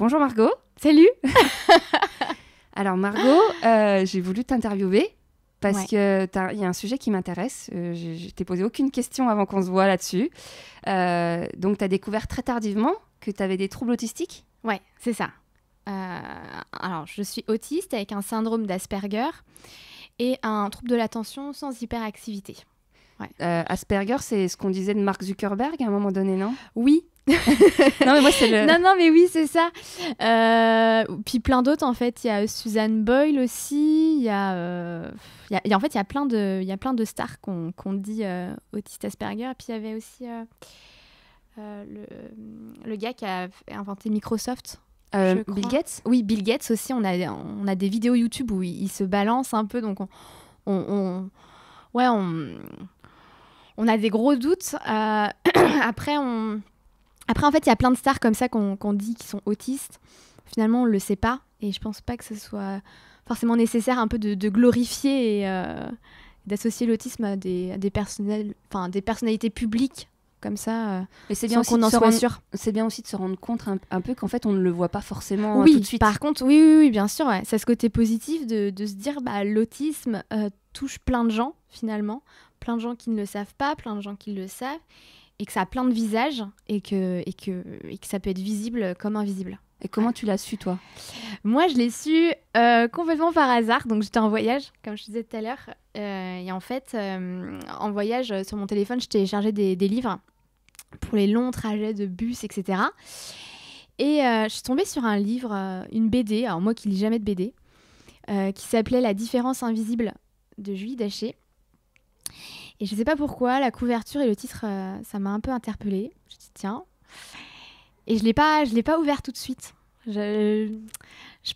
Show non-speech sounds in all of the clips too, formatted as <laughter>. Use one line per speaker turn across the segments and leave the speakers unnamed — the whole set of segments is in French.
Bonjour Margot. Salut. <laughs> Alors Margot, euh, j'ai voulu t'interviewer parce qu'il que il y a un sujet qui m'intéresse. Euh, je, t'ai posé aucune question avant qu'on se voit là-dessus. Euh, donc tu as découvert très tardivement que tu avais des troubles autistiques Oui,
c'est ça. alors je suis autiste avec un syndrome d'Asperger et un trouble de l'attention sans hyperactivité.
Euh, Asperger, c'est ce qu'on disait
de Mark Zuckerberg à un moment donné, non Oui. <laughs> non, mais oui, c'est ça. Euh, puis plein d'autres, en fait. Il y a Suzanne Boyle aussi. Il y, a, euh, en fait, il y a plein de, stars qu'on dit autiste Asperger. Puis il y avait aussi le, le gars qui a inventé Microsoft. Bill Gates Oui, Bill Gates aussi. On a, on a des vidéos YouTube où il, se balance un peu. Donc, on ouais, on on a des gros doutes. Euh, <clears throat> après, on... après, en fait, il y a plein de stars comme ça qu'on dit qui sont autistes. Finalement, on le sait pas. Et je pense pas que ce soit forcément nécessaire un peu de, glorifier et euh, d'associer l'autisme à des, enfin, des personnalités publiques comme ça. Euh, et c'est bien qu'on en sûr.
C'est bien aussi de se rendre compte un, peu qu'en fait on ne le voit pas forcément hein, tout de suite. Par
contre, oui, bien sûr, c'est ce côté positif de, se dire bah l'autisme touche plein de gens finalement plein de gens qui ne le savent pas, plein de gens qui le savent, et que ça a plein de visages, et que, et que, et que ça peut être visible comme invisible. Et comment tu l'as su, toi Moi, je l'ai su euh, complètement par hasard. Donc, j'étais en voyage, comme je disais tout à l'heure. Euh, et en fait, euh, en voyage, sur mon téléphone, je téléchargeais des, des, livres pour les longs trajets de bus, etc. Et je suis tombée sur un livre, une BD, alors moi qui lis jamais de BD, qui s'appelait La différence invisible de Julie Daché. Et je sais pas pourquoi, la couverture et le titre, euh, ça m'a un peu interpellée. Je me tiens. Et je l'ai pas, je l'ai pas ouvert tout de suite. Je,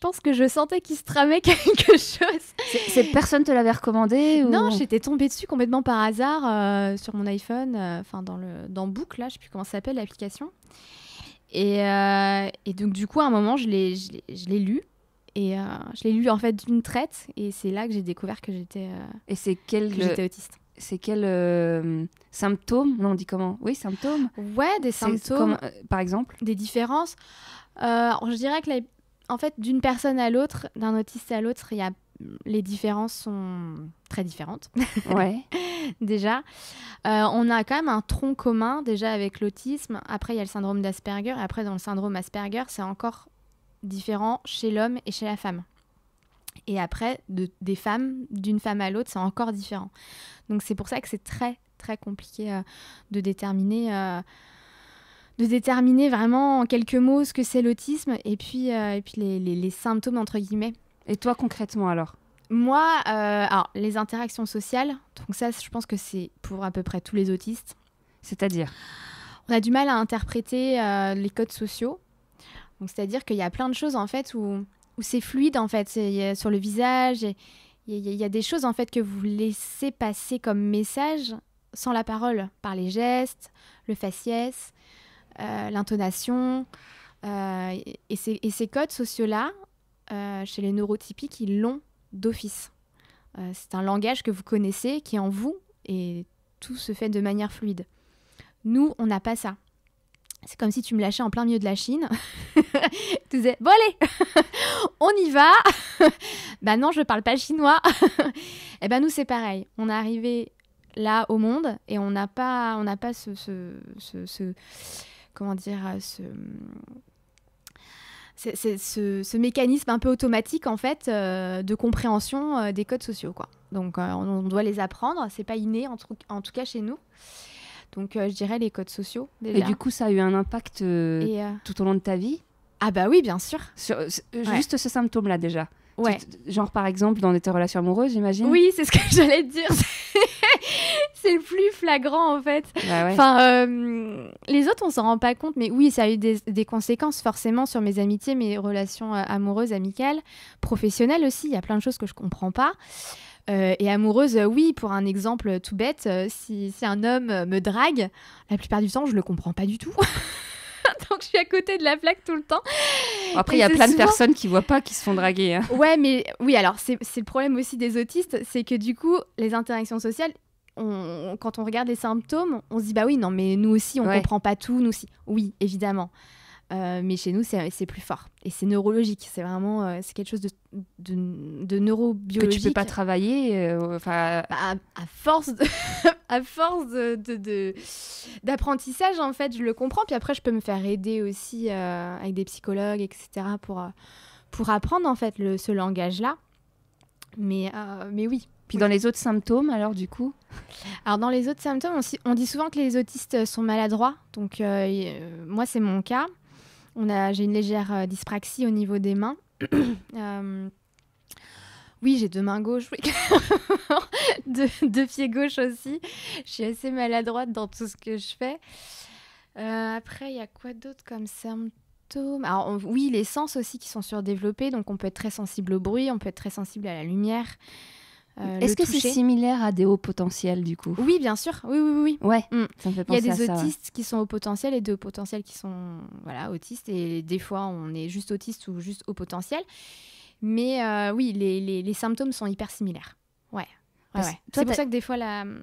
pense que je sentais qu'il se tramait <laughs> quelque chose. Cette personne te l'avait recommandé ou... Non, j'étais tombée dessus complètement par hasard euh, sur mon iPhone, euh, enfin dans le dans Book là, je sais plus comment ça s'appelle l'application. Et, et, donc du coup, à un moment, je l'ai je l'ai lu. Et je l'ai lu en fait d'une traite, et c'est là que j'ai découvert que j'étais. et c'est quel que j'étais
autiste c'est quels euh, symptômes Non, on dit
comment Oui, symptômes. Ouais, des symptômes. Euh, par exemple Des différences. Euh, je dirais que, en fait, d'une personne à l'autre, d'un autiste à l'autre, il y a... les différences sont très différentes. Ouais. <laughs> déjà. on a quand même un tronc commun, déjà avec l'autisme. Après, il y a le syndrome d'Asperger. Après, dans le syndrome Asperger, c'est encore différent chez l'homme et chez la femme. Et après, de, des femmes, d'une femme à l'autre, c'est encore différent. Donc c'est pour ça que c'est très, très compliqué euh, de déterminer. Euh, de déterminer vraiment en quelques mots ce que c'est l'autisme et puis, euh, et puis les, les, les, symptômes entre guillemets. Et toi concrètement alors Moi, alors, les interactions sociales, donc ça je pense que c'est pour à peu près tous les autistes. C'est-à-dire On a du mal à interpréter les codes sociaux. Donc c'est-à-dire qu'il y a plein de choses en fait où où c'est fluide en fait, sur le visage. Il y, a des choses en fait que vous laissez passer comme message sans la parole, par les gestes, le faciès, euh, l'intonation. Euh, et, ces, codes sociaux-là, euh, chez les neurotypiques, ils l'ont d'office. c'est un langage que vous connaissez, qui est en vous, et tout se fait de manière fluide. Nous, on n'a pas ça. C'est comme si tu me lâchais en plein milieu de la Chine. <laughs> tu disais, bon allez, <laughs> on y va. <laughs> Ben non, je ne parle pas chinois. et eh ben nous, c'est pareil. On est arrivé là au monde et on n'a pas, on n'a pas ce, ce, ce, comment dire, ce, ce, ce, mécanisme un peu automatique en fait euh, de compréhension euh, des codes sociaux quoi. Donc euh, on, doit les apprendre, c'est pas inné en, en tout cas chez nous. Donc, euh, je dirais les codes sociaux. Et du coup,
ça a eu un impact euh, euh, tout au long de ta vie Ah, bah oui, bien sûr. Juste ce symptôme-là, déjà. Ouais. Genre, par exemple, dans tes relations amoureuses, j'imagine
Oui, c'est ce que <laughs> j'allais te dire. c'est le plus flagrant, en fait. Bah enfin, les autres, on s'en rend pas compte, mais oui, ça a eu des, conséquences, forcément, sur mes amitiés, mes relations amoureuses, amicales, professionnelles aussi. Il y a plein de choses que je comprends pas. Euh, et amoureuse, euh, oui, pour un exemple euh, tout bête, si, un homme me drague, la plupart du temps, je le comprends pas du tout. <laughs> Donc je suis à côté de la plaque tout le temps. Après, il y a plein de personnes qui voient pas, qui se font draguer. Oui, hein. Ouais, mais oui, alors c'est le problème aussi des autistes, c'est que du coup, les interactions sociales, quand on regarde les symptômes, on se dit bah oui, non, mais nous aussi, on ne comprend pas tout, nous aussi. Oui, évidemment. Euh, mais chez nous, c'est plus fort. Et c'est neurologique. C'est vraiment euh, c'est quelque chose de, de, neurobiologique. Que tu peux pas travailler. Euh, bah, à, force <laughs> d'apprentissage, en fait, je le comprends. Puis après, je peux me faire aider aussi avec des psychologues, etc. pour, pour apprendre, en fait, le, ce langage-là. Mais, mais oui, puis dans les autres symptômes, alors du coup Alors dans les autres symptômes, on, dit souvent que les autistes sont maladroits. Donc moi, c'est mon cas j'ai une légère euh, dyspraxie au niveau des mains. <clears throat> Euh, oui, j'ai deux mains gauches, oui. <laughs> deux, pieds gauches aussi. Je suis assez maladroite dans tout ce que je fais. Euh, après, il y a quoi d'autre comme symptômes oui, les sens aussi qui sont surdéveloppés, donc on peut être très sensible au bruit, on peut être très sensible à la lumière. Euh, Est-ce que c'est
similaire à des hauts potentiels du coup Oui,
bien sûr. Oui, oui,
oui. Ouais. Mm. Ça me fait penser Il y a des autistes
qui sont hauts potentiels et des hauts potentiels qui sont voilà autistes et des fois on est juste autiste ou juste haut potentiel. Mais euh, oui, les, les, symptômes sont hyper similaires. Ouais. C'est pour ça que des fois la mm,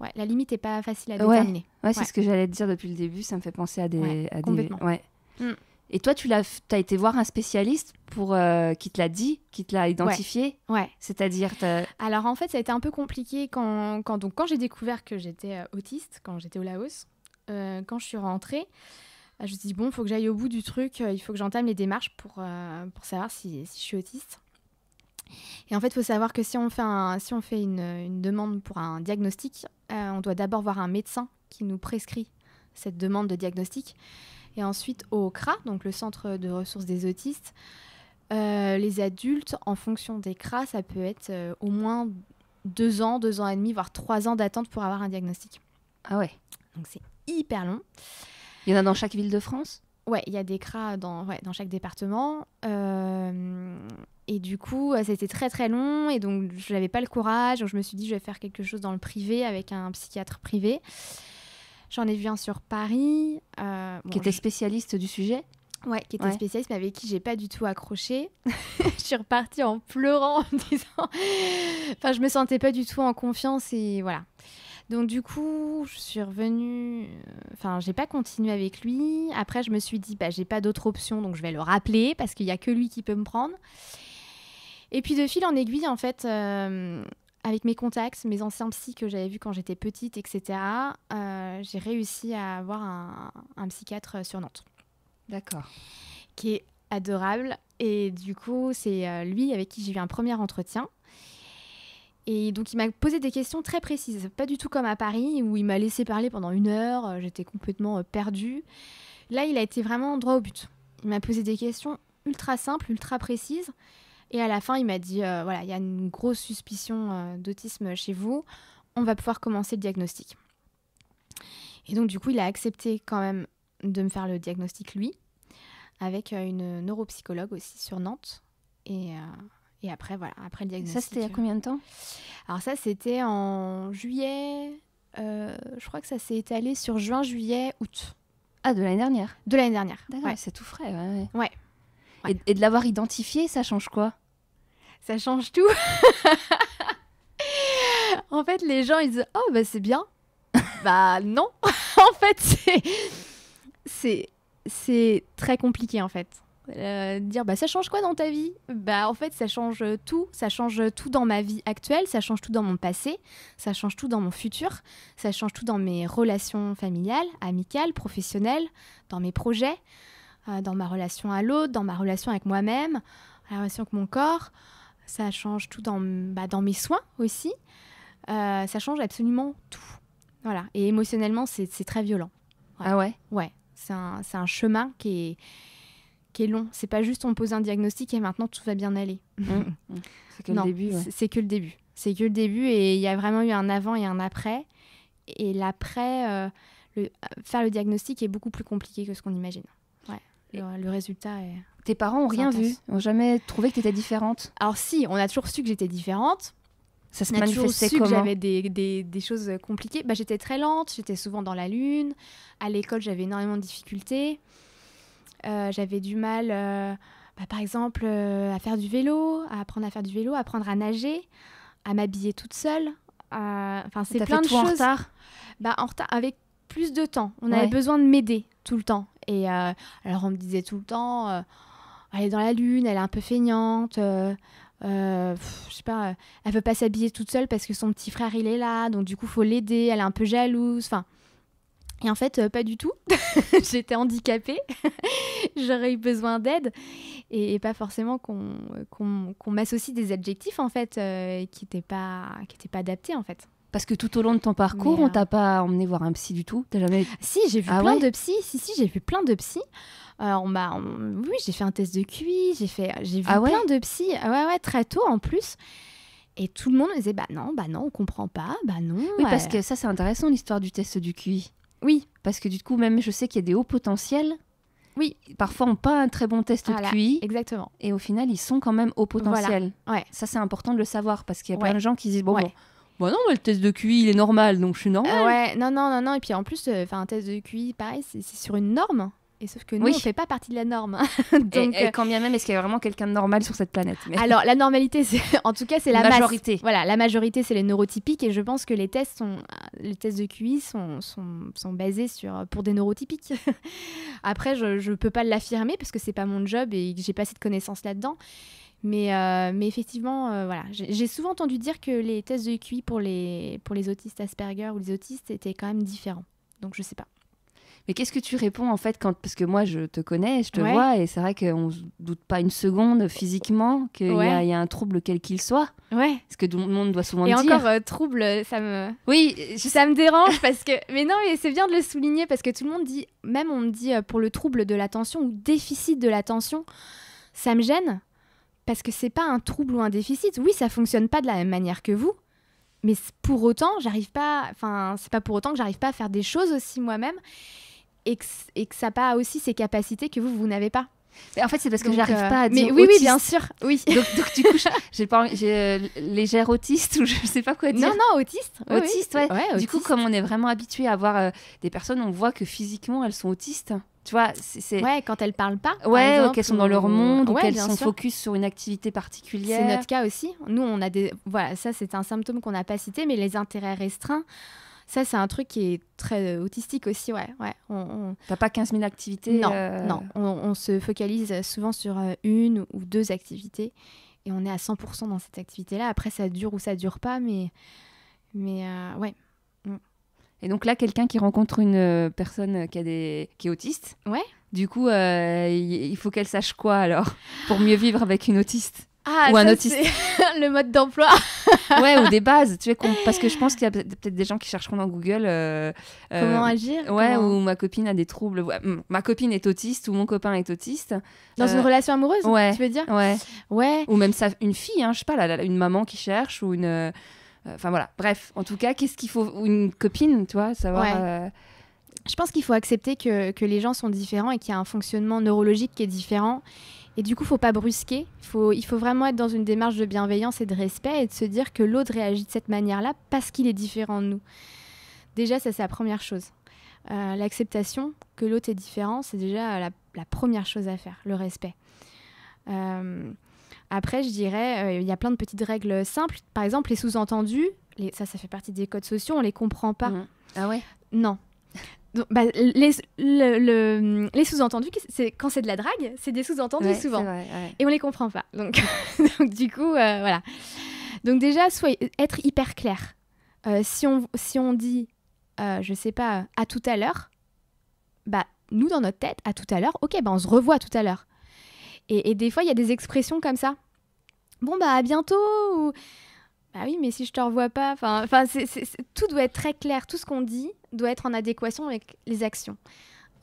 ouais, la limite est pas facile à déterminer. Ouais, c'est ce que
j'allais te dire depuis le début. Ça me fait penser à des, à des... ouais. Mm. Et toi, tu l'as, as été voir un spécialiste pour euh, qui te l'a dit, qui te l'a identifié. Ouais. C'est-à-dire.
Alors en fait, ça a été un peu compliqué quand, quand donc quand j'ai découvert que j'étais euh, autiste, quand j'étais au Laos, euh, quand je suis rentrée. Bah, je me suis dit, bon, il faut que j'aille au bout du truc, il faut que j'entame les démarches pour, pour savoir si, si, je suis autiste. Et en fait, il faut savoir que si on fait, un, si on fait une, une demande pour un diagnostic, on doit d'abord voir un médecin qui nous prescrit cette demande de diagnostic. Et ensuite, au CRA, donc le Centre de ressources des autistes, euh, les adultes, en fonction des CRA, ça peut être euh, au moins deux ans, deux ans et demi, voire trois ans d'attente pour avoir un diagnostic. Ah ouais. Donc c'est hyper long. Il y en a dans chaque ville de France Ouais, il y a des CRA dans, ouais, dans chaque département. Euh, et du coup, c'était très très long. Et donc, je n'avais pas le courage. Donc, je me suis dit, je vais faire quelque chose dans le privé avec un psychiatre privé. J'en ai vu un sur Paris. Euh, qui était spécialiste du sujet Ouais, qui était spécialiste, mais avec qui j'ai pas du tout accroché. <laughs> je suis repartie en pleurant, en me disant. <laughs> enfin, je me sentais pas du tout en confiance et voilà. Donc, du coup, je suis revenue. Euh, enfin, j'ai pas continué avec lui. Après, je me suis dit, bah, j'ai pas d'autre option, donc je vais le rappeler parce qu'il y a que lui qui peut me prendre. Et puis de fil en aiguille, en fait, euh, avec mes contacts, mes anciens psys que j'avais vus quand j'étais petite, etc., euh, j'ai réussi à avoir un, un psychiatre euh, sur Nantes. D'accord. Qui est adorable. Et du coup, c'est euh, lui avec qui j'ai eu un premier entretien. Et donc, il m'a posé des questions très précises. Pas du tout comme à Paris, où il m'a laissé parler pendant une heure, j'étais complètement perdue. Là, il a été vraiment droit au but. Il m'a posé des questions ultra simples, ultra précises. Et à la fin, il m'a dit euh, voilà, il y a une grosse suspicion euh, d'autisme chez vous, on va pouvoir commencer le diagnostic. Et donc, du coup, il a accepté quand même de me faire le diagnostic lui, avec euh, une neuropsychologue aussi sur Nantes. Et, et après, voilà, après le diagnostic. Ça, c'était il y a combien de temps Alors, ça, c'était en juillet. je crois que ça s'est étalé sur juin, juillet, août. Ah, de l'année dernière De l'année dernière. D'accord, c'est tout frais. Ouais, ouais. et de l'avoir identifié, ça change quoi ça change tout. <laughs> en fait, les gens, ils disent Oh, bah c'est bien. <laughs> bah non. <laughs> en fait, c'est. très compliqué en fait. Euh, dire bah ça change quoi dans ta vie Bah en fait ça change tout, ça change tout dans ma vie actuelle, ça change tout dans mon passé, ça change tout dans mon futur, ça change tout dans mes relations familiales, amicales, professionnelles, dans mes projets, euh, dans ma relation à l'autre, dans ma relation avec moi-même, la relation avec mon corps ça change tout dans, bah, dans mes soins aussi. Euh, ça change absolument tout. Voilà. Et émotionnellement, c'est très violent. Ah ouais Ouais. C'est un, chemin qui est, est long. C'est pas juste on pose un diagnostic et maintenant tout va bien aller. Mmh. <laughs> c'est que, le début. C'est que le début. C'est que le début et il y a vraiment eu un avant et un après. Et l'après, euh, euh, faire le diagnostic est beaucoup plus compliqué que ce qu'on imagine le, le résultat est. Tes parents ont rien vu, ont jamais trouvé que tu étais différente. Alors si, on a toujours su que j'étais différente. Ça se manifestait j'avais des, des, des, choses euh, compliquées. Bah, j'étais très lente, j'étais souvent dans la lune. À l'école, j'avais énormément de difficultés. Euh, j'avais du mal, euh, bah, par exemple, à faire du vélo, à apprendre à faire du vélo, à apprendre à nager, à m'habiller toute seule. Enfin, c'est plein de choses. en retard. Bah, en retard, avec plus de temps. On avait besoin de m'aider tout le temps. Et euh, alors on me disait tout le temps, euh, elle est dans la lune, elle est un peu feignante, euh, je sais pas, elle veut pas s'habiller toute seule parce que son petit frère il est là, donc du coup faut l'aider, elle est un peu jalouse, enfin. Et en fait, pas du tout. <laughs> J'étais handicapée. <laughs> J'aurais eu besoin d'aide. Et, pas forcément qu'on m'associe des adjectifs, en fait, qui n'étaient pas, qui pas adaptés, en fait. Parce que tout au long de ton parcours, on on euh,
t'a pas emmené voir un psy du
tout T'as jamais Si, j'ai vu, ah plein de psy. Si, si, j'ai vu plein de psy. Euh, on bah oui, j'ai fait un test de QI, j'ai fait, j'ai vu ah plein de psy. Ah ouais, ouais, très tôt en plus. Et tout le monde me disait bah non, bah non, on comprend pas, bah non. Oui, parce euh. que ça c'est intéressant l'histoire du test du QI.
Oui, parce que du coup même je sais qu'il y a des hauts potentiels. Oui, parfois on pas un très bon test de QI. Exactement. Et au final ils sont quand même hauts potentiels. Ouais. Ça c'est important de le savoir parce qu'il y a plein de gens qui disent bon, bon bah non, le test de QI, il est normal, donc je suis normale. Ah ouais,
non, non, non, non. Et puis en plus, euh, enfin, un test de QI, pareil, c'est sur une norme. Et sauf que nous, on ne fait pas partie de la norme. <laughs> Donc, euh, quand
bien même, est-ce qu'il y a vraiment quelqu'un de normal sur cette planète Alors, la
normalité, <laughs> en tout cas, c'est la majorité. Voilà, la majorité, c'est les neurotypiques. Et je pense que les tests, sont... les tests de QI sont... basés sur... pour des neurotypiques. <laughs> Après, je ne peux pas l'affirmer parce que ce n'est pas mon job et que j'ai pas assez de connaissances là-dedans. Mais, euh, mais effectivement, euh, voilà, j'ai souvent entendu dire que les tests de QI pour les, pour les autistes Asperger ou les autistes étaient quand même différents. Donc je sais pas.
Mais qu'est-ce que tu réponds en fait quand parce que moi je te connais, je te vois et c'est vrai qu'on se doute pas une seconde physiquement qu'il y, a un trouble quel qu'il soit. Ouais. Ce que tout le monde doit souvent dire. Et encore euh,
trouble, ça me. Oui, ça me dérange parce que. Mais non, mais c'est bien de le souligner parce que tout le monde dit, même on me dit pour le trouble de l'attention ou déficit de l'attention, ça me gêne parce que c'est pas un trouble ou un déficit. Oui, ça fonctionne pas de la même manière que vous, mais pour autant, j'arrive pas. Enfin, c'est pas pour autant que j'arrive pas à faire des choses aussi moi-même et que, et que ça pas aussi ces capacités que vous vous n'avez pas. en fait, c'est parce que je j'arrive euh, pas à dire. Mais oui, oui, bien sûr.
Oui. Donc, du coup, j'ai pas euh, légère autiste ou je ne sais pas quoi dire. Non, non, autiste. autiste, oui. Du coup, comme on est vraiment habitué à voir euh, des personnes, on voit que physiquement elles sont autistes. Tu vois, c'est. Ouais,
quand elles parlent pas. Ouais, qu'elles sont dans leur monde ou qu'elles sont focus sur une activité particulière. C'est notre cas aussi. Nous, on a des. Voilà, ça, c'est un symptôme qu'on n'a pas cité, mais les intérêts restreints. Ça, c'est un truc qui est très autistique aussi, ouais. ouais on, on... T'as pas 15 000 activités Non, euh, non. On, se focalise souvent sur euh, une ou deux activités et on est à 100% dans cette activité-là. Après, ça dure ou ça dure pas, mais, mais euh, ouais. Et donc là, quelqu'un qui rencontre
une euh, personne qui, a des... qui est autiste, ouais. du coup, euh, il faut qu'elle sache quoi alors <laughs> pour mieux vivre avec une autiste ah, ou un autiste.
<laughs> le mode d'emploi. <laughs> ouais, ou des bases, tu sais, parce
que je pense qu'il y a peut-être des gens qui chercheront dans Google. Euh, comment agir Ouais, ou ma copine a des troubles. Hmm, ma copine est autiste ou mon copain est autiste. Dans une relation amoureuse, tu veux dire Ouais. Ouais. Ou même ça, une fille, hein, je sais pas, une maman qui cherche ou
une Enfin voilà, bref, en tout cas, qu'est-ce qu'il faut Une copine, tu vois, savoir. Euh, Je pense qu'il faut accepter que, les gens sont différents et qu'il y a un fonctionnement neurologique qui est différent. Et du coup, faut pas brusquer. Faut, il faut vraiment être dans une démarche de bienveillance et de respect et de se dire que l'autre réagit de cette manière-là parce qu'il est différent de nous. Déjà, ça, c'est la première chose. Euh, l'acceptation que l'autre est différent, c'est déjà la, première chose à faire, le respect. Euh, après, je dirais, euh, il y a plein de petites règles simples. Par exemple, les sous-entendus, ça, ça fait partie des codes sociaux, on les comprend pas. Mmh. Ah ouais Non. Bah, les, sous-entendus, c'est quand c'est de la drague, c'est des sous-entendus souvent, et on les comprend pas. Donc, <laughs> du coup, euh, voilà. Donc déjà, soit être hyper clair. Euh, si on si on dit, je je sais pas, à tout à l'heure, bah nous dans notre tête, à tout à l'heure, ok, ben on se revoit à tout à l'heure. Et, des fois, il y a des expressions comme ça. Bon, bah à bientôt ou... Bah oui, mais si je te revois pas, enfin, tout doit être très clair. Tout ce qu'on dit doit être en adéquation avec les actions.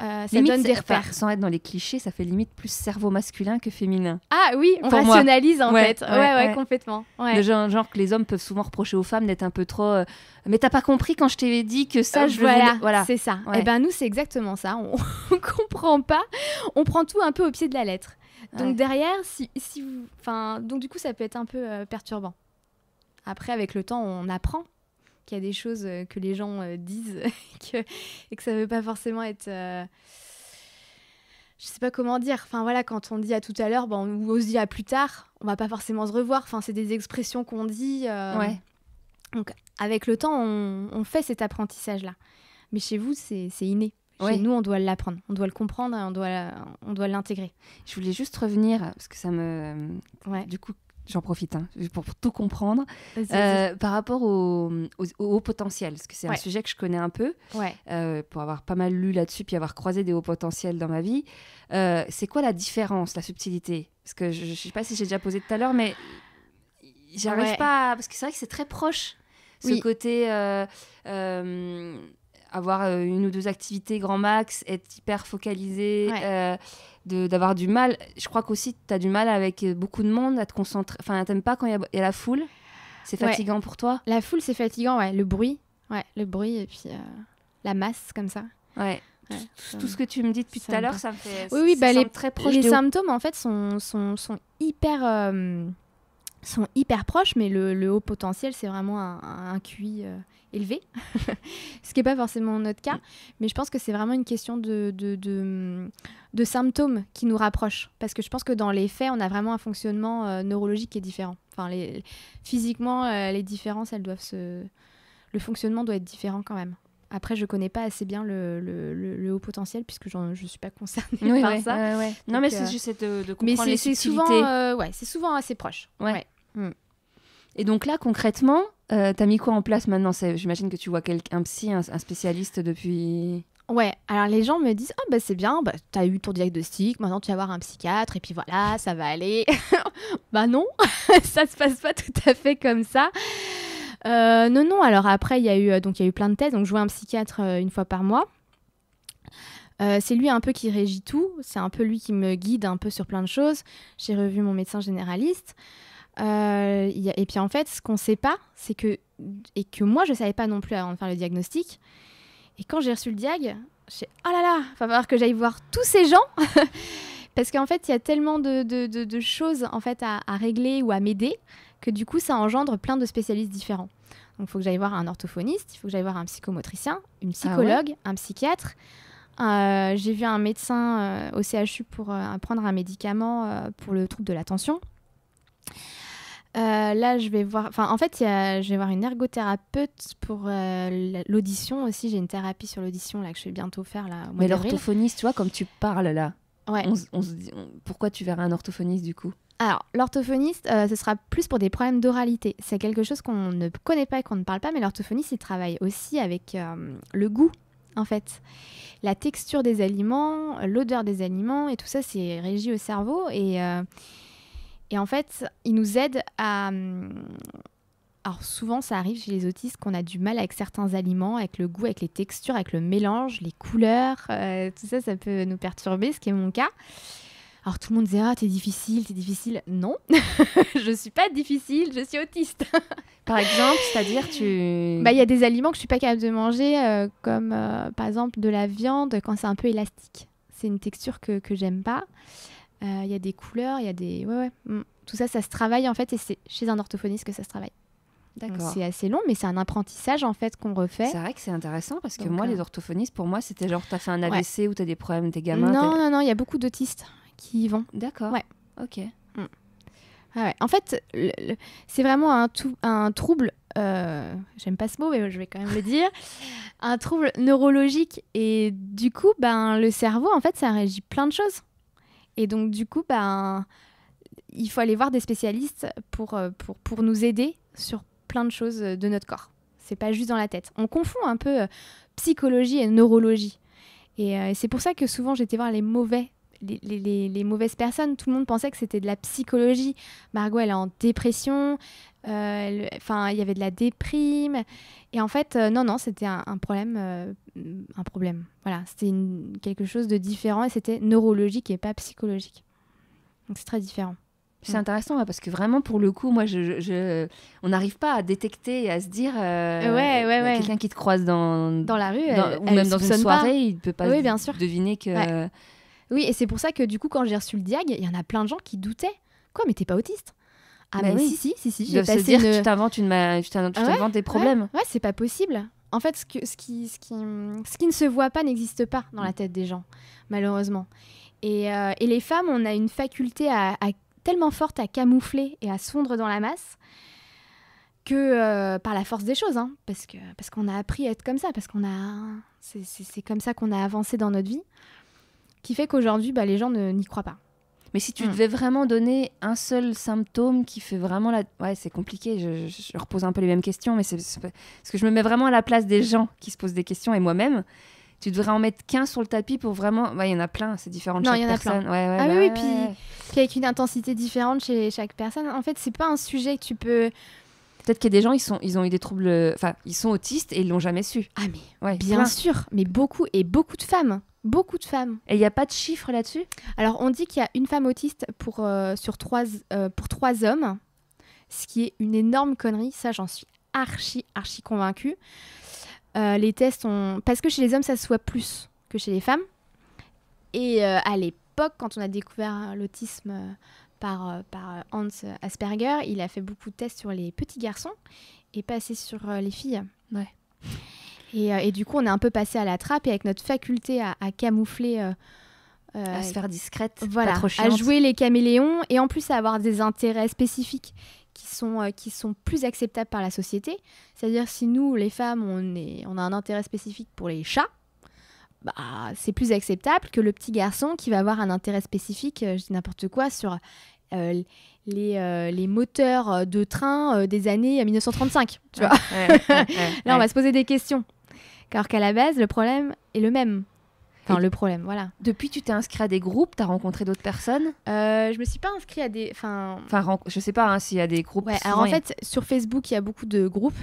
Euh, ça donne des repères. sans
être dans les clichés, ça fait limite plus cerveau masculin que féminin.
Ah oui, on rationalise en fait. Ouais, ouais, complètement. Le
genre, que les hommes peuvent souvent reprocher aux femmes d'être un peu trop. Euh, mais t'as pas compris quand je t'ai dit que ça, je voilà, c'est ça. Et eh ben
nous, c'est exactement ça. on <laughs> comprend pas. On prend tout un peu au pied de la lettre. Donc derrière, si, si vous... Enfin, donc du coup, ça peut être un peu euh, perturbant. Après, avec le temps, on apprend qu'il y a des choses euh, que les gens euh, disent <laughs> et que ça ne veut pas forcément être... je ne sais pas comment dire. Enfin voilà, quand on dit à tout à l'heure, bon, ou on se dit à plus tard, on va pas forcément se revoir. Enfin, c'est des expressions qu'on dit. Ouais. Donc avec le temps, on fait cet apprentissage-là. Mais chez vous, c'est inné. Ouais. nous, on doit l'apprendre, on doit le comprendre, on doit, on doit l'intégrer. Je voulais juste revenir parce que ça me, du coup, j'en profite hein, pour, tout comprendre euh,
par rapport au, haut potentiel, parce que c'est un sujet que je connais un peu, ouais. Euh, pour avoir pas mal lu là-dessus, puis avoir croisé des hauts potentiels dans ma vie. Euh, c'est quoi la différence, la subtilité Parce que je ne sais pas si j'ai déjà posé tout à l'heure, mais j'arrive n'arrive pas, à... parce que c'est vrai que c'est très proche, ce côté avoir euh, une ou deux activités grand max, être hyper focalisé, euh, d'avoir du mal. Je crois qu'aussi, tu as du mal avec euh, beaucoup de monde à te concentrer. Enfin, t'aimes pas quand il y, a la foule C'est fatigant
pour toi La foule, c'est fatigant, ouais. Le bruit, ouais. Le bruit et puis la masse comme ça. Ouais. tout, ce que tu me dis depuis tout à l'heure, ça me fait. Oui, oui, bah les, très symptômes en fait sont, sont, sont hyper sont hyper proches, mais le, haut potentiel, c'est vraiment un, un QI euh, élevé, <laughs> ce qui n'est pas forcément notre cas. Mais je pense que c'est vraiment une question de mm, de, symptômes qui nous rapprochent. Parce que je pense que dans les faits, on a vraiment un fonctionnement euh, neurologique qui est différent. Enfin, les, physiquement, euh, les différences, elles doivent se... Le fonctionnement doit être différent quand même. Après, je connais pas assez bien le, le, le, haut potentiel puisque je suis pas concernée par ça. non, mais c'est euh, juste euh, de, de comprendre mais Souvent, euh, ouais, c'est souvent assez proche. Ouais. Hmm. Et donc là,
concrètement, tu as mis quoi en place maintenant J'imagine que tu vois un psy, un, spécialiste depuis.
Ouais, alors les gens me disent Ah, bah c'est bien, bah, tu as eu ton diagnostic, maintenant tu vas voir un psychiatre, et puis voilà, ça va aller. <laughs> bah non, <laughs> ça se passe pas tout à fait comme ça. Euh, non, non. Alors après, il y a eu euh, donc il y a eu plein de thèses. Donc je vois un psychiatre euh, une fois par mois. c'est lui un peu qui régit tout, c'est un peu lui qui me guide un peu sur plein de choses. J'ai revu mon médecin généraliste. et puis en fait, ce qu'on ne sait pas, c'est que, et que moi je ne savais pas non plus avant de faire le diagnostic, et quand j'ai reçu le diag, j'ai oh là là, va falloir que j'aille voir tous ces gens <laughs> parce qu'en fait, il y a tellement de, choses en fait à régler ou à m'aider que du coup, ça engendre plein de spécialistes différents. Donc, il faut que j'aille voir un orthophoniste, il faut que j'aille voir un psychomotricien, une ah psychologue, un psychiatre. Euh, j'ai vu un médecin euh, au CHU pour euh, prendre un médicament pour le trouble de l'attention. là, je vais voir. en fait, je vais voir une ergothérapeute pour l'audition aussi. J'ai une thérapie sur l'audition là que je vais bientôt faire là. Mais l'orthophoniste, tu vois, comme tu parles là pourquoi tu
verrais un orthophoniste du coup
alors, l'orthophoniste, euh, ce sera plus pour des problèmes d'oralité. C'est quelque chose qu'on ne connaît pas et qu'on ne parle pas, mais l'orthophoniste, il travaille aussi avec euh, le goût, en fait. La texture des aliments, l'odeur des aliments, et tout ça, c'est régi au cerveau. Et, euh, et en fait, il nous aide à hum, alors souvent, ça arrive chez les autistes qu'on a du mal avec certains aliments, avec le goût, avec les textures, avec le mélange, les couleurs, euh, tout ça, ça peut nous perturber, ce qui est mon cas. Alors tout le monde disait ah t'es difficile, t'es difficile. Non, <laughs> je suis pas difficile, je suis autiste. <laughs> par exemple, c'est-à-dire tu. Bah il y a des aliments que je suis pas capable de manger, euh, comme euh, par exemple de la viande quand c'est un peu élastique. C'est une texture que que j'aime pas. Il y a des couleurs, il y a des mm. Tout ça, ça se travaille en fait et c'est chez un orthophoniste que ça se travaille. C'est assez long, mais c'est un apprentissage en fait qu'on refait. C'est vrai que c'est intéressant parce que moi, les euh, orthophonistes, pour
moi, c'était genre, t'as fait un AVC ou ou t'as des problèmes, t'es gamin. Non,
non, non, il y a beaucoup d'autistes qui y vont. D'accord. Ouais. Ok. Mm. Ah en fait, c'est vraiment un, un trouble, euh, j'aime pas ce mot, mais je vais quand même le dire, <laughs> un trouble neurologique. Et du coup, ben, le cerveau, en fait, ça régit plein de choses. Et donc, du coup, ben, il faut aller voir des spécialistes pour, euh, pour, pour nous aider sur plein de choses euh, de notre corps. C'est pas juste dans la tête. On confond un peu euh, psychologie et neurologie. Euh, et c'est pour ça que souvent j'étais voir les mauvais les, mauvaises personnes. Tout le monde pensait que c'était de la psychologie. Margot, elle est en dépression. Enfin, il y avait de la déprime. Et en fait, non, non, c'était un, problème. un problème. Voilà, c'était quelque chose de différent et c'était neurologique et pas psychologique. Donc c'est très différent. C'est
intéressant parce que vraiment, pour le coup, moi, je, on n'arrive pas à détecter et à se dire
euh, ouais, ouais, quelqu'un qui te
croise dans, dans la rue ou même dans une soirée, il ne peut pas oui, bien sûr.
deviner que. Oui, et c'est pour ça que du coup, quand j'ai reçu le diag, il y en a plein de gens qui doutaient. Quoi, mais t'es pas autiste Ah, bah mais si, si, si, si. Ils se dire une... tu t'inventes ah des problèmes. Ouais, c'est pas possible. En fait, ce, ce, qui, ce, qui, ce qui ne se voit pas n'existe pas dans la mm. tête des gens, malheureusement. Et, euh, et, les femmes, on a une faculté à, à tellement forte à camoufler et à fondre dans la masse que euh, par la force des choses, hein, parce que parce qu'on a appris à être comme ça, parce qu'on a c'est comme ça qu'on a avancé dans notre vie, qui fait qu'aujourd'hui bah, les gens n'y croient pas. Mais si tu mmh. devais
vraiment donner un seul symptôme qui fait vraiment la... Ouais, c'est compliqué, je, repose un peu les mêmes questions, mais c'est parce que je me mets vraiment à la place des gens qui se posent des questions et moi-même tu devrais en mettre qu'un sur le tapis pour vraiment. Il y en a plein, c'est différent de non, chaque y en a personne. Plein. Ouais, ouais, ah oui bah oui, ouais, puis,
puis avec une intensité différente chez chaque personne. En fait, c'est pas un sujet que tu peux. Peut-être qu'il y a des
gens, ils, sont, ils ont eu des troubles. Enfin, ils sont autistes et ils l'ont jamais su. Ah, mais ouais. bien sûr, mais beaucoup,
et beaucoup de femmes. Beaucoup de femmes. Et il n'y a pas de chiffre là-dessus Alors, on dit qu'il y a une femme autiste pour, euh, sur trois, euh, pour trois hommes, ce qui est une énorme connerie. Ça, j'en suis archi, archi convaincue. Euh, les tests ont. Parce que chez les hommes, ça se voit plus que chez les femmes. Et euh, à l'époque, quand on a découvert euh, l'autisme par, par Hans Asperger, il a fait beaucoup de tests sur les petits garçons et pas assez sur les filles. Ouais. Et, du coup, on est un peu passé à la trappe et avec notre faculté à, camoufler. à se faire discrète, voilà, à jouer les caméléons et en plus à avoir des intérêts spécifiques qui sont, euh, qui sont plus acceptables par la société. C'est-à-dire si nous, les femmes, on, est, on a un intérêt spécifique pour les chats, bah, c'est plus acceptable que le petit garçon qui va avoir un intérêt spécifique, euh, je dis n'importe quoi, sur euh, les, les, moteurs de train des années 1935. Tu vois <laughs> Là, on va se poser des questions. Car qu'à la base, le problème est le même le problème, voilà. Depuis, tu t'es inscrit à des groupes, t'as rencontré d'autres personnes euh, Je me suis pas inscrit à des. Enfin, enfin je sais pas hein, s'il y a des groupes. en fait, sur Facebook, il y a beaucoup de groupes.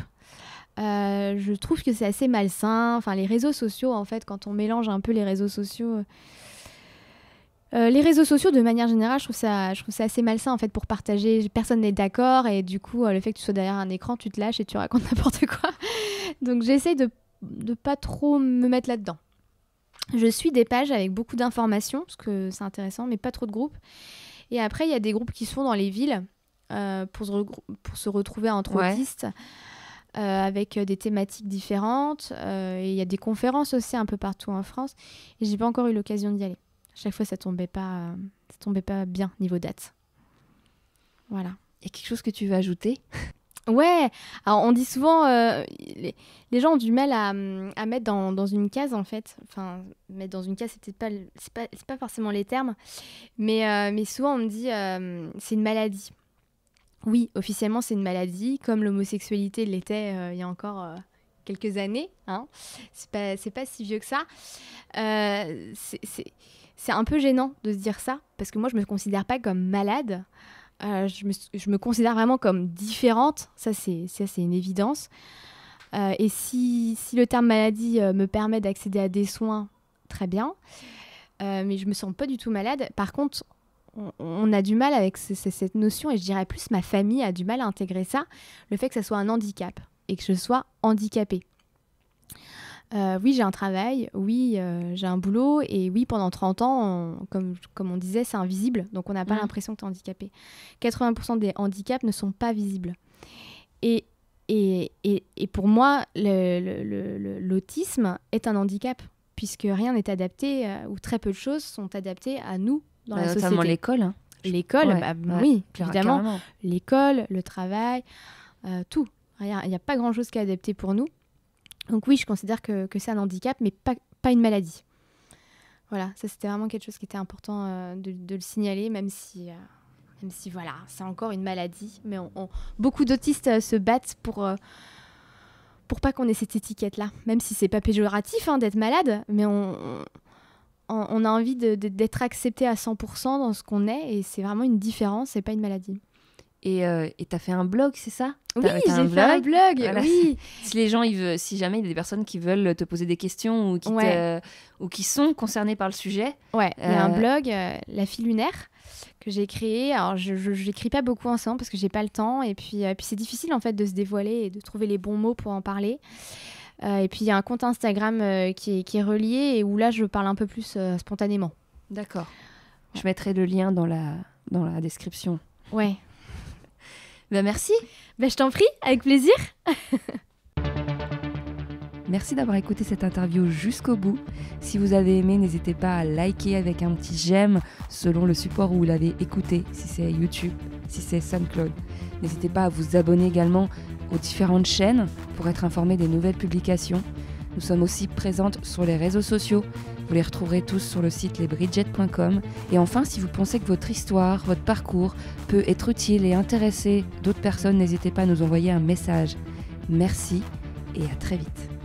Euh, je trouve que c'est assez malsain. Enfin, les réseaux sociaux, en fait, quand on mélange un peu les réseaux sociaux. Euh, les réseaux sociaux, de manière générale, je trouve ça, je trouve ça assez malsain en fait pour partager. Personne n'est d'accord et du coup, le fait que tu sois derrière un écran, tu te lâches et tu racontes <laughs> n'importe quoi. Donc, j'essaie de de pas trop me mettre là-dedans je suis des pages avec beaucoup d'informations, parce que c'est intéressant, mais pas trop de groupes. Et après, il y a des groupes qui sont dans les villes euh, pour, se retrouver entre autistes, euh, avec euh, des thématiques différentes. et il y a des conférences aussi un peu partout en France. Et j'ai pas encore eu l'occasion d'y aller. Chaque fois, ça tombait pas, ça tombait pas bien niveau date. Voilà. Il y a quelque chose que tu veux ajouter Ouais, alors on dit souvent, euh, les, gens ont du mal à, mettre dans, une case en fait. Enfin, mettre dans une case, c'est peut-être pas, pas, forcément les termes, mais, euh, souvent on me dit euh, c'est une maladie. Oui, officiellement c'est une maladie, comme l'homosexualité l'était il y a encore quelques années. Hein. C'est pas, c'est pas si vieux que ça. c'est, un peu gênant de se dire ça, parce que moi je me considère pas comme malade. Euh, je, me, considère vraiment comme différente, ça c'est une évidence. Euh, et si, le terme maladie euh, me permet d'accéder à des soins, très bien. mais je me sens pas du tout malade. Par contre, on, a du mal avec cette notion, et je dirais plus, ma famille a du mal à intégrer ça, le fait que ça soit un handicap et que je sois handicapée. Euh, oui, j'ai un travail, oui, euh, j'ai un boulot, et oui, pendant 30 ans, comme, on disait, c'est invisible, donc on n'a pas mm. l'impression que tu es handicapé. 80% des handicaps ne sont pas visibles. Et, et, pour moi, l'autisme est un handicap, puisque rien n'est adapté, euh, ou très peu de choses sont adaptées à nous dans bah, la société. Notamment l'école. Hein. L'école, bah, oui, évidemment. L'école, le travail, tout. Il n'y a, a pas grand-chose qui est adapté pour nous. Donc oui, je considère que, que c'est un handicap, mais pas, pas une maladie. Voilà, ça c'était vraiment quelque chose qui était important euh, de, de, le signaler, même si, euh, même si voilà, c'est encore une maladie. Mais beaucoup d'autistes euh, se battent pour, pour pas qu'on ait cette étiquette-là, même si c'est pas péjoratif hein, d'être malade, mais on, on a envie d'être accepté à 100% dans ce qu'on est, et c'est vraiment une différence c'est pas une maladie.
Et euh, tu as fait un blog, c'est ça
Oui, j'ai fait un blog. <laughs>
Si les gens, veulent, si jamais il y a des personnes qui veulent te poser des questions ou
qui, sont concernées par le sujet. Ouais, il y a un euh, blog, euh, La Fille Lunaire, que j'ai créé. Alors, je n'écris pas beaucoup en ce moment parce que j'ai pas le temps. Et puis, c'est difficile en fait de se dévoiler et de trouver les bons mots pour en parler. et puis il y a un compte Instagram qui, est, relié et où là je parle un peu plus spontanément. D'accord.
Je mettrai le lien dans la, dans la description. Ouais,
bah, merci. Ben je t'en prie, avec plaisir. <laughs>
Merci d'avoir écouté cette interview jusqu'au bout. Si vous avez aimé, n'hésitez pas à liker avec un petit j'aime selon le support où vous l'avez écouté, si c'est YouTube, si c'est SoundCloud. N'hésitez pas à vous abonner également aux différentes chaînes pour être informé des nouvelles publications. Nous sommes aussi présentes sur les réseaux sociaux. Vous les retrouverez tous sur le site lesbridget.com. Et enfin, si vous pensez que votre histoire, votre parcours peut être utile et intéresser d'autres personnes, n'hésitez pas à nous envoyer un message. Merci et à très vite.